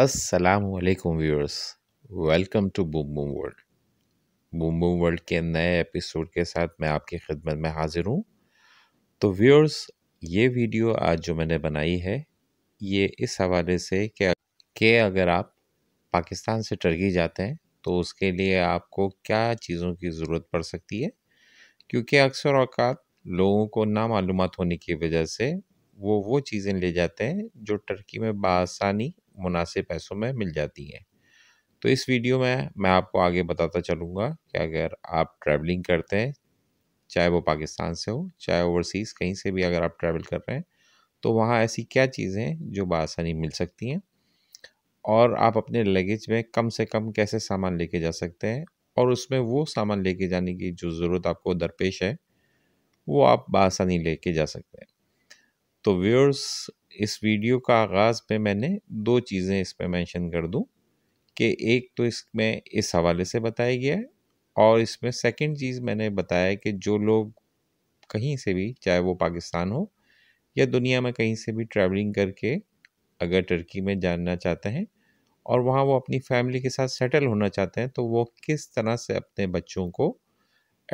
अस्सलाम वालेकुम viewers welcome to boom boom world boom boom world के नए एपिसोड के साथ मैं आपकी खिदमत में हाज़िर हूँ तो व्यूअर्स ये वीडियो आज जो मैंने बनाई है ये इस हवाले से कि के अगर आप पाकिस्तान से टर्की जाते हैं तो उसके लिए आपको क्या चीज़ों की ज़रूरत पड़ सकती है क्योंकि अक्सर अवकात लोगों को नामालूम होने की वजह से वो वो चीज़ें ले जाते हैं जो टर्की में बासानी मुनासिब पैसों में मिल जाती हैं तो इस वीडियो में मैं आपको आगे बताता चलूँगा कि अगर आप ट्रैवलिंग करते हैं चाहे वो पाकिस्तान से हो चाहे ओवरसीज़ कहीं से भी अगर आप ट्रैवल कर रहे हैं तो वहाँ ऐसी क्या चीज़ें हैं जो बसानी मिल सकती हैं और आप अपने लगेज में कम से कम कैसे सामान लेके जा सकते हैं और उसमें वो सामान लेके जाने की जो ज़रूरत आपको दरपेश है वो आप बसानी लेके जा सकते हैं तो व्यूअर्स इस वीडियो का आगाज़ पे मैंने दो चीज़ें इस पे मेंशन कर दूं कि एक तो इसमें इस हवाले से बताया गया है और इसमें सेकंड चीज़ मैंने बताया कि जो लोग कहीं से भी चाहे वो पाकिस्तान हो या दुनिया में कहीं से भी ट्रैवलिंग करके अगर टर्की में जानना चाहते हैं और वहाँ वो अपनी फैमिली के साथ सेटल होना चाहते हैं तो वो किस तरह से अपने बच्चों को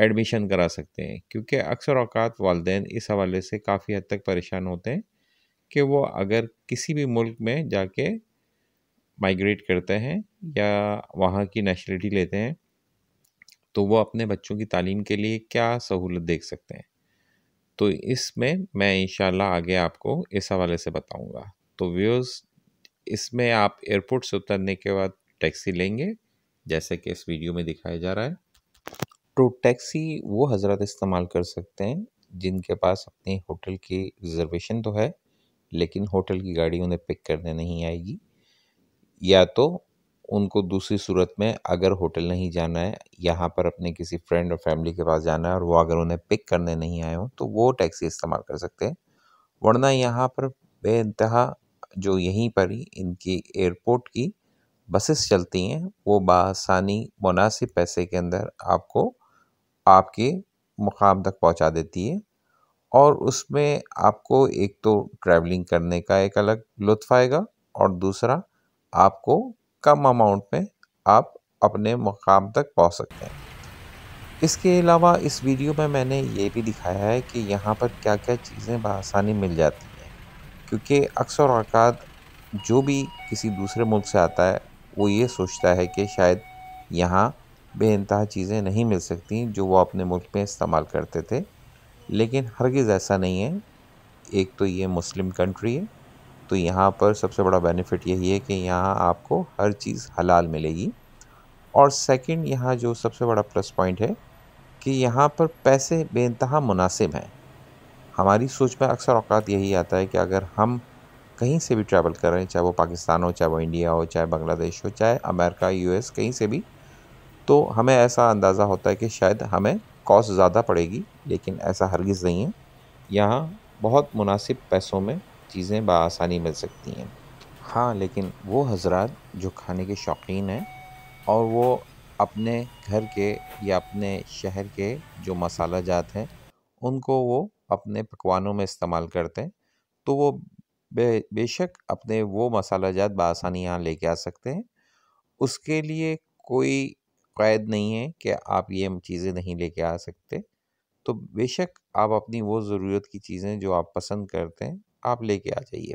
एडमिशन करा सकते हैं क्योंकि अक्सर अवकात वालदेन इस हवाले से काफ़ी हद तक परेशान होते हैं कि वो अगर किसी भी मुल्क में जाके माइग्रेट करते हैं या वहाँ की नेशनलिटी लेते हैं तो वो अपने बच्चों की तालीम के लिए क्या सहूलत देख सकते हैं तो इसमें मैं इन आगे आपको इस हवाले से बताऊँगा तो व्यूज़ इसमें आप एयरपोर्ट से उतरने के बाद टैक्सी लेंगे जैसे कि इस वीडियो में दिखाया जा रहा है तो टैक्सी वो हजरत इस्तेमाल कर सकते हैं जिनके पास अपनी होटल की रिजर्वेशन तो है लेकिन होटल की गाड़ी उन्हें पिक करने नहीं आएगी या तो उनको दूसरी सूरत में अगर होटल नहीं जाना है यहाँ पर अपने किसी फ्रेंड और फैमिली के पास जाना है और वो अगर उन्हें पिक करने नहीं आए हों तो वो टैक्सी इस्तेमाल कर सकते हैं वरना यहाँ पर बेानतहा जो यहीं पर ही इनकी एयरपोर्ट की बसेस चलती हैं वो बासानी मुनासिब पैसे के अंदर आपको आपके मुकाम तक पहुँचा देती है और उसमें आपको एक तो ट्रैवलिंग करने का एक अलग लुत्फ़ आएगा और दूसरा आपको कम अमाउंट में आप अपने मुकाम तक पहुंच सकते हैं इसके अलावा इस वीडियो में मैंने ये भी दिखाया है कि यहाँ पर क्या क्या चीज़ें बसानी मिल जाती हैं क्योंकि अक्सर अवकात जो भी किसी दूसरे मुल्क से आता है वो ये सोचता है कि शायद यहाँ बेानतहा चीज़ें नहीं मिल सकती जो वो अपने मुल्क में इस्तेमाल करते थे लेकिन हरगिज़ ऐसा नहीं है एक तो ये मुस्लिम कंट्री है तो यहाँ पर सबसे बड़ा बेनिफिट यही है कि यहाँ आपको हर चीज़ हलाल मिलेगी और सेकंड यहाँ जो सबसे बड़ा प्लस पॉइंट है कि यहाँ पर पैसे बेानतहा मुनासिब हैं हमारी सोच में अक्सर अवकात यही आता है कि अगर हम कहीं से भी ट्रैवल कर रहे हैं चाहे वो पाकिस्तान हो चाहे वो इंडिया हो चाहे बांग्लादेश हो चाहे अमेरिका यूएस कहीं से भी तो हमें ऐसा अंदाज़ा होता है कि शायद हमें कॉस्ट ज़्यादा पड़ेगी लेकिन ऐसा हरगिज़ नहीं है यहाँ बहुत मुनासिब पैसों में चीज़ें बसानी मिल सकती हैं हाँ लेकिन वो हजरत जो खाने के शौकीन हैं और वो अपने घर के या अपने शहर के जो मसाला जात हैं उनको वो अपने पकवानों में इस्तेमाल करते हैं तो वो बे बेशक अपने वो मसाला जात बसानी यहाँ ले आ सकते हैं उसके लिए कोई क़ैद नहीं है कि आप ये चीज़ें नहीं लेके आ सकते तो बेशक आप अपनी वो ज़रूरत की चीज़ें जो आप पसंद करते हैं आप लेके आ जाइए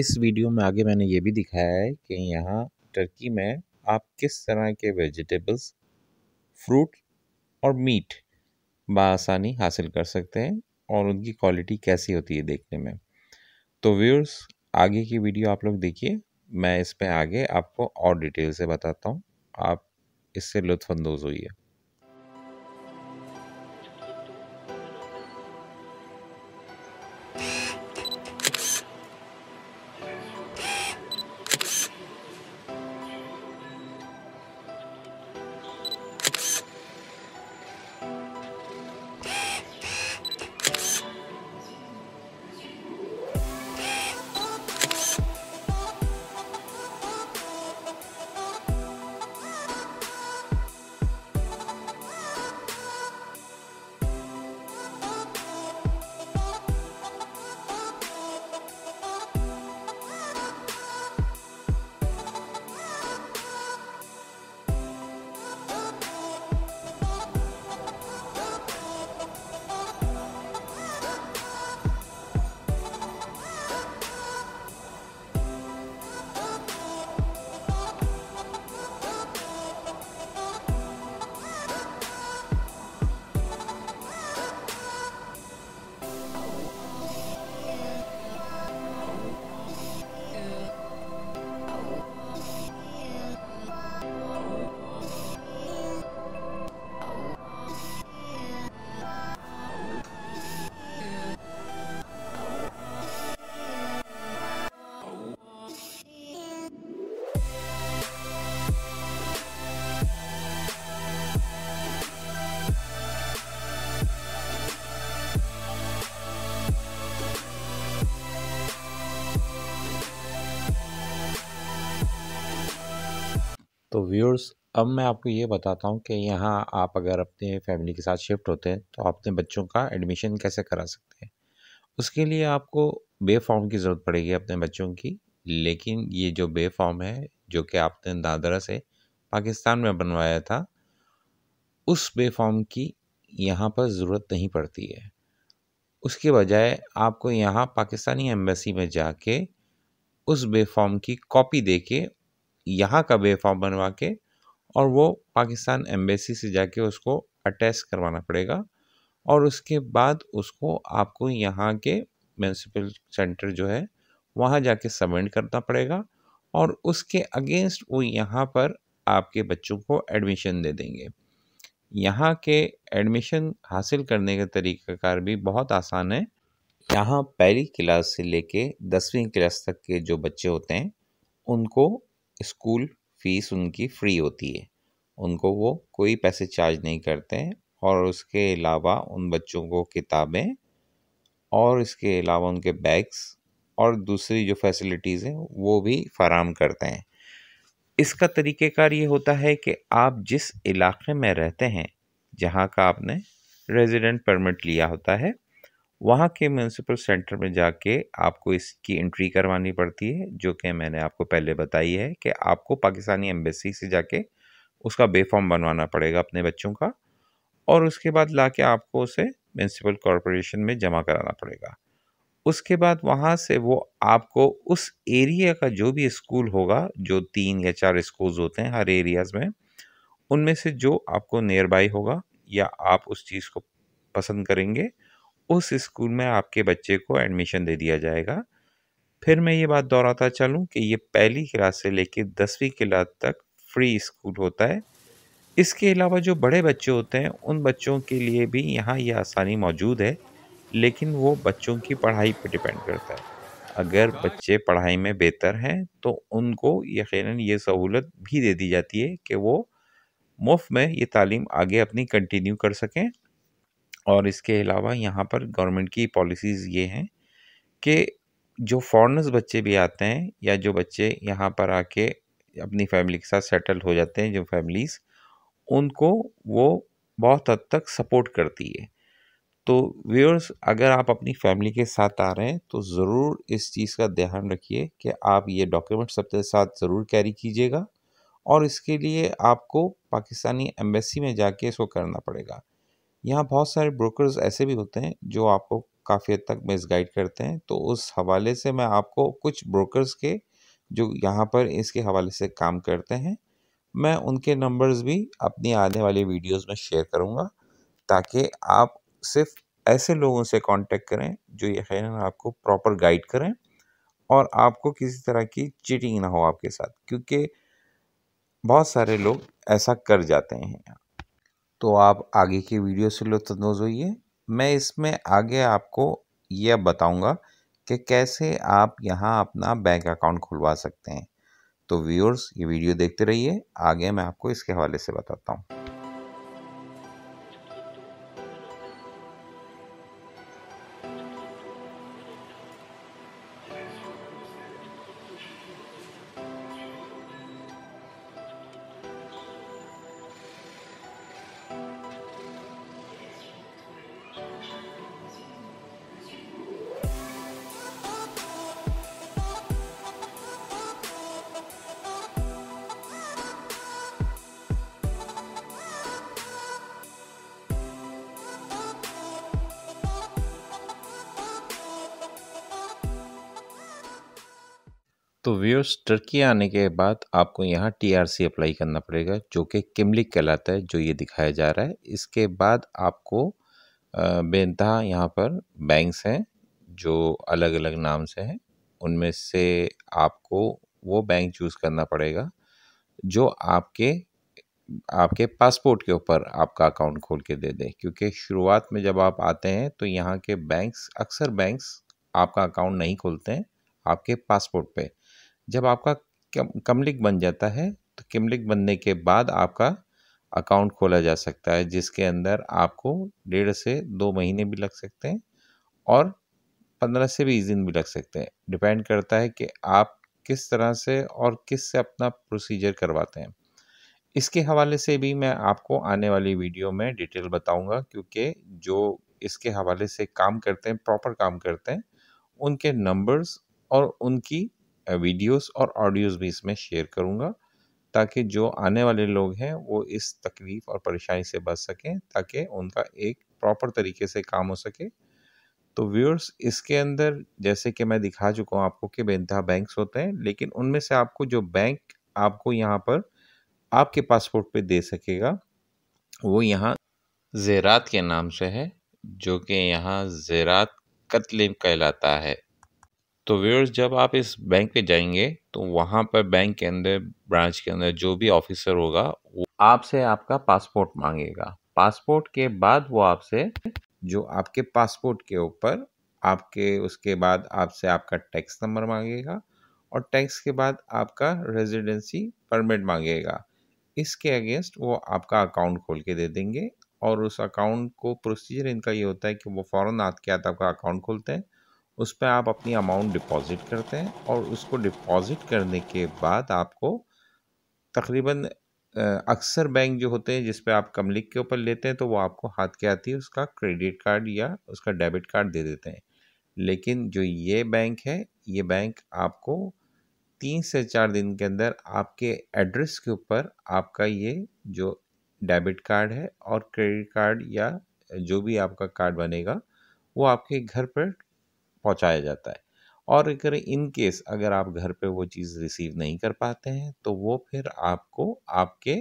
इस वीडियो में आगे मैंने ये भी दिखाया है कि यहाँ टर्की में आप किस तरह के वेजिटेबल्स फ्रूट और मीट बसानी हासिल कर सकते हैं और उनकी क्वालिटी कैसी होती है देखने में तो व्यूअर्स आगे की वीडियो आप लोग देखिए मैं इस पर आगे आपको और डिटेल से बताता हूँ आप इससे लुत्फानंदोज़ हुई है तो व्यूअर्स अब मैं आपको ये बताता हूँ कि यहाँ आप अगर अपने फैमिली के साथ शिफ्ट होते हैं तो आप अपने बच्चों का एडमिशन कैसे करा सकते हैं उसके लिए आपको बे फॉर्म की ज़रूरत पड़ेगी अपने बच्चों की लेकिन ये जो बे फॉर्म है जो कि आपने दादरा से पाकिस्तान में बनवाया था उस बे फॉर्म की यहाँ पर ज़रूरत नहीं पड़ती है उसके बजाय आपको यहाँ पाकिस्तानी एम्बेसी में जाके उस बे फॉर्म की कॉपी दे के यहाँ का बेफॉर्म बनवा के और वो पाकिस्तान एम्बेसी से जाके उसको अटैच करवाना पड़ेगा और उसके बाद उसको आपको यहाँ के म्यूनसिपल सेंटर जो है वहाँ जाके सबमिट करना पड़ेगा और उसके अगेंस्ट वो यहाँ पर आपके बच्चों को एडमिशन दे देंगे यहाँ के एडमिशन हासिल करने का तरीक़ाकार भी बहुत आसान है यहाँ पहली क्लास से लेके दसवीं क्लास तक के जो बच्चे होते हैं उनको स्कूल फ़ीस उनकी फ़्री होती है उनको वो कोई पैसे चार्ज नहीं करते हैं और उसके अलावा उन बच्चों को किताबें और इसके अलावा उनके बैग्स और दूसरी जो फैसिलिटीज़ हैं वो भी फराम करते हैं इसका तरीक़ेकार ये होता है कि आप जिस इलाक़े में रहते हैं जहाँ का आपने रेजिडेंट परमिट लिया होता है वहाँ के म्यूनसिपल सेंटर में जाके आपको इसकी एंट्री करवानी पड़ती है जो कि मैंने आपको पहले बताई है कि आपको पाकिस्तानी एम्बेसी से जाके उसका बेफॉर्म बनवाना पड़ेगा अपने बच्चों का और उसके बाद ला के आपको उसे म्यूनसिपल कॉरपोरेशन में जमा कराना पड़ेगा उसके बाद वहाँ से वो आपको उस एरिया का जो भी स्कूल होगा जो तीन या चार स्कूल्स होते हैं हर एरियाज़ में उनमें से जो आपको नियर बाई होगा या आप उस चीज़ को पसंद करेंगे उस स्कूल में आपके बच्चे को एडमिशन दे दिया जाएगा फिर मैं ये बात दोहराता चलूँ कि ये पहली क्लास से लेकर दसवीं क्लास तक फ्री स्कूल होता है इसके अलावा जो बड़े बच्चे होते हैं उन बच्चों के लिए भी यहाँ ये आसानी मौजूद है लेकिन वो बच्चों की पढ़ाई पर डिपेंड करता है अगर बच्चे पढ़ाई में बेहतर हैं तो उनको यकीन ये सहूलत भी दे दी जाती है कि वो मुफ्त में ये तालीम आगे अपनी कंटिन्यू कर सकें और इसके अलावा यहाँ पर गवर्नमेंट की पॉलिसीज़ ये हैं कि जो फॉरनर्स बच्चे भी आते हैं या जो बच्चे यहाँ पर आके अपनी फैमिली के साथ सेटल हो जाते हैं जो फैमिलीज़ उनको वो बहुत हद तक सपोर्ट करती है तो व्यूअर्स अगर आप अपनी फैमिली के साथ आ रहे हैं तो ज़रूर इस चीज़ का ध्यान रखिए कि आप ये डॉक्यूमेंट्स सबके साथ ज़रूर कैरी कीजिएगा और इसके लिए आपको पाकिस्तानी एम्बेसी में जाके इसको करना पड़ेगा यहाँ बहुत सारे ब्रोकर्स ऐसे भी होते हैं जो आपको काफ़ी हद तक मिसगाइड करते हैं तो उस हवाले से मैं आपको कुछ ब्रोकर्स के जो यहाँ पर इसके हवाले से काम करते हैं मैं उनके नंबर्स भी अपनी आने वाली वीडियोस में शेयर करूँगा ताकि आप सिर्फ ऐसे लोगों से कांटेक्ट करें जो यकीन आपको प्रॉपर गाइड करें और आपको किसी तरह की चीटिंग ना हो आपके साथ क्योंकि बहुत सारे लोग ऐसा कर जाते हैं तो आप आगे की वीडियो से लुत्फानंदोज़ होइए मैं इसमें आगे आपको यह बताऊंगा कि कैसे आप यहाँ अपना बैंक अकाउंट खुलवा सकते हैं तो व्यूअर्स ये वीडियो देखते रहिए आगे मैं आपको इसके हवाले से बताता हूँ तो व्यूअर्स टर्की आने के बाद आपको यहाँ टीआरसी अप्लाई करना पड़ेगा जो कि किमलिक कहलाता है जो ये दिखाया जा रहा है इसके बाद आपको बेनतहा यहाँ पर बैंक्स हैं जो अलग अलग नाम से हैं उनमें से आपको वो बैंक चूज़ करना पड़ेगा जो आपके आपके पासपोर्ट के ऊपर आपका अकाउंट खोल के दे दे क्योंकि शुरुआत में जब आप आते हैं तो यहाँ के बैंक्स अक्सर बैंक्स आपका अकाउंट नहीं खोलते हैं आपके पासपोर्ट पे जब आपका कमलिक बन जाता है तो कमलिक बनने के बाद आपका अकाउंट खोला जा सकता है जिसके अंदर आपको डेढ़ से दो महीने भी लग सकते हैं और पंद्रह से बीस दिन भी लग सकते हैं डिपेंड करता है कि आप किस तरह से और किस से अपना प्रोसीजर करवाते हैं इसके हवाले से भी मैं आपको आने वाली वीडियो में डिटेल बताऊंगा क्योंकि जो इसके हवाले से काम करते हैं प्रॉपर काम करते हैं उनके नंबर्स और उनकी वीडियोस और ऑडियोस भी इसमें शेयर करूँगा ताकि जो आने वाले लोग हैं वो इस तकलीफ़ और परेशानी से बच सकें ताकि उनका एक प्रॉपर तरीके से काम हो सके तो व्यूअर्स इसके अंदर जैसे कि मैं दिखा चुका हूँ आपको कि बेनता बैंक्स होते हैं लेकिन उनमें से आपको जो बैंक आपको यहाँ पर आपके पासपोर्ट पे दे सकेगा वो यहाँ ज़ेरात के नाम से है जो कि यहाँ ज़ेरात कतलीम कहलाता है तो व्यूअर्स जब आप इस बैंक पे जाएंगे तो वहाँ पर बैंक के अंदर ब्रांच के अंदर जो भी ऑफिसर होगा वो आपसे आपका पासपोर्ट मांगेगा पासपोर्ट के बाद वो आपसे जो आपके पासपोर्ट के ऊपर आपके उसके बाद आपसे आपका टैक्स नंबर मांगेगा और टैक्स के बाद आपका रेजिडेंसी परमिट मांगेगा इसके अगेंस्ट वो आपका अकाउंट खोल के दे देंगे और उस अकाउंट को प्रोसीजर इनका ये होता है कि वो फ़ौरन आद के आत आपका अकाउंट खोलते हैं उस पर आप अपनी अमाउंट डिपॉज़िट करते हैं और उसको डिपॉज़िट करने के बाद आपको तकरीबन अक्सर बैंक जो होते हैं जिस पर आप कम लिख के ऊपर लेते हैं तो वो आपको हाथ के आती है उसका क्रेडिट कार्ड या उसका डेबिट कार्ड दे देते हैं लेकिन जो ये बैंक है ये बैंक आपको तीन से चार दिन के अंदर आपके एड्रेस के ऊपर आपका ये जो डेबिट कार्ड है और क्रेडिट कार्ड या जो भी आपका कार्ड बनेगा वो आपके घर पर पहुंचाया जाता है और अगर इन केस अगर आप घर पे वो चीज़ रिसीव नहीं कर पाते हैं तो वो फिर आपको आपके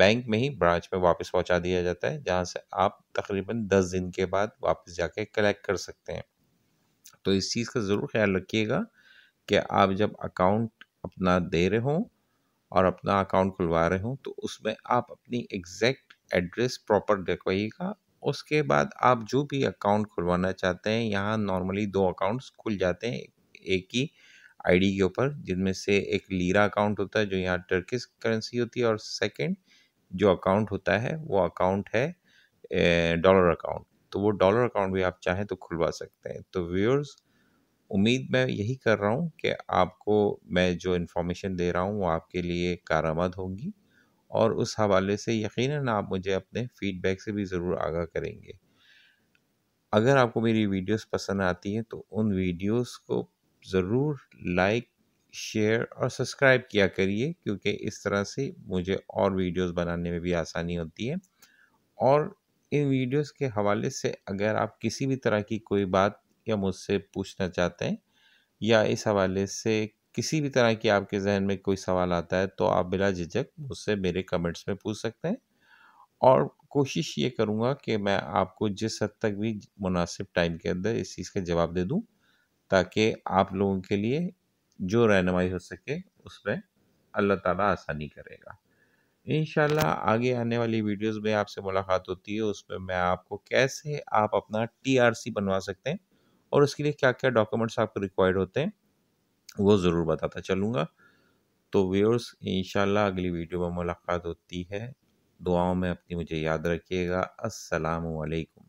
बैंक में ही ब्रांच में वापस पहुंचा दिया जाता है जहाँ से आप तकरीबन दस दिन के बाद वापस जाके कलेक्ट कर सकते हैं तो इस चीज़ का ज़रूर ख्याल रखिएगा कि आप जब अकाउंट अपना दे रहे हों और अपना अकाउंट खुलवा रहे हों तो उसमें आप अपनी एग्जैक्ट एड्रेस प्रॉपर देखवाइएगा उसके बाद आप जो भी अकाउंट खुलवाना चाहते हैं यहाँ नॉर्मली दो अकाउंट्स खुल जाते हैं एक ही आईडी के ऊपर जिनमें से एक लीरा अकाउंट होता है जो यहाँ टर्किस करेंसी होती है और सेकंड जो अकाउंट होता है वो अकाउंट है डॉलर अकाउंट तो वो डॉलर अकाउंट भी आप चाहें तो खुलवा सकते हैं तो व्यूअर्स उम्मीद मैं यही कर रहा हूँ कि आपको मैं जो इन्फॉर्मेशन दे रहा हूँ वो आपके लिए कारामद होगी और उस हवाले से यकीन आप मुझे अपने फ़ीडबैक से भी ज़रूर आगाह करेंगे अगर आपको मेरी वीडियोस पसंद आती हैं तो उन वीडियोस को ज़रूर लाइक शेयर और सब्सक्राइब किया करिए क्योंकि इस तरह से मुझे और वीडियोस बनाने में भी आसानी होती है और इन वीडियोस के हवाले से अगर आप किसी भी तरह की कोई बात या मुझसे पूछना चाहते हैं या इस हवाले से किसी भी तरह की आपके जहन में कोई सवाल आता है तो आप बिला झिझक मुझसे मेरे कमेंट्स में पूछ सकते हैं और कोशिश ये करूँगा कि मैं आपको जिस हद तक भी मुनासिब टाइम के अंदर इस चीज़ का जवाब दे दूँ ताकि आप लोगों के लिए जो रहनमाई हो सके उसमें अल्लाह ताला आसानी करेगा इन आगे आने वाली वीडियोस में आपसे मुलाकात होती है उसमें मैं आपको कैसे आप अपना टीआरसी बनवा सकते हैं और उसके लिए क्या क्या डॉक्यूमेंट्स आपको रिक्वायर्ड होते हैं वो ज़रूर बताता चलूँगा तो व्यूअर्स इंशाल्लाह अगली वीडियो में मुलाकात होती है दुआओं में अपनी मुझे याद रखिएगा अस्सलाम